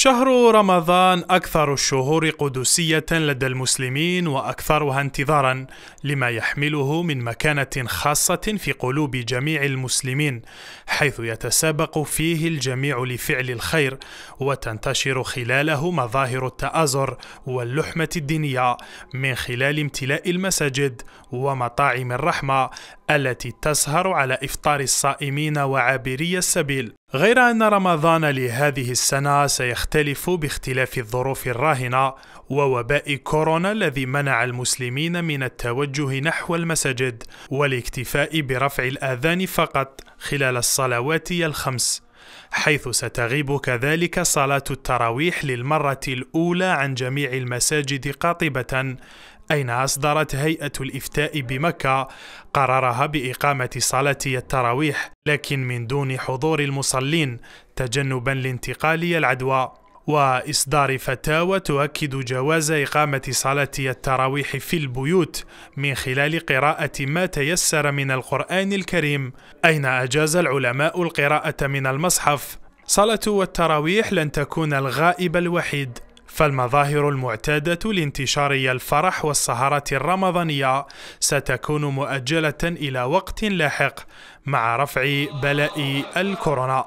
شهر رمضان أكثر الشهور قدسية لدى المسلمين وأكثرها انتظارا لما يحمله من مكانة خاصة في قلوب جميع المسلمين حيث يتسابق فيه الجميع لفعل الخير وتنتشر خلاله مظاهر التآزر واللحمة الدينية من خلال امتلاء المساجد ومطاعم الرحمة التي تسهر على إفطار الصائمين وعابري السبيل غير أن رمضان لهذه السنة سيختلف باختلاف الظروف الراهنة ووباء كورونا الذي منع المسلمين من التوجه نحو المساجد والاكتفاء برفع الآذان فقط خلال الصلوات الخمس حيث ستغيب كذلك صلاة التراويح للمرة الأولى عن جميع المساجد قاطبة أين أصدرت هيئة الإفتاء بمكة قرارها بإقامة صلاة التراويح لكن من دون حضور المصلين تجنبا لانتقالي العدوى وإصدار فتاوى تؤكد جواز إقامة صلاة التراويح في البيوت من خلال قراءة ما تيسر من القرآن الكريم أين أجاز العلماء القراءة من المصحف صلاة التراويح لن تكون الغائب الوحيد فالمظاهر المعتادة لانتشار الفرح والسهرات الرمضانية ستكون مؤجلة إلى وقت لاحق مع رفع بلاء الكورونا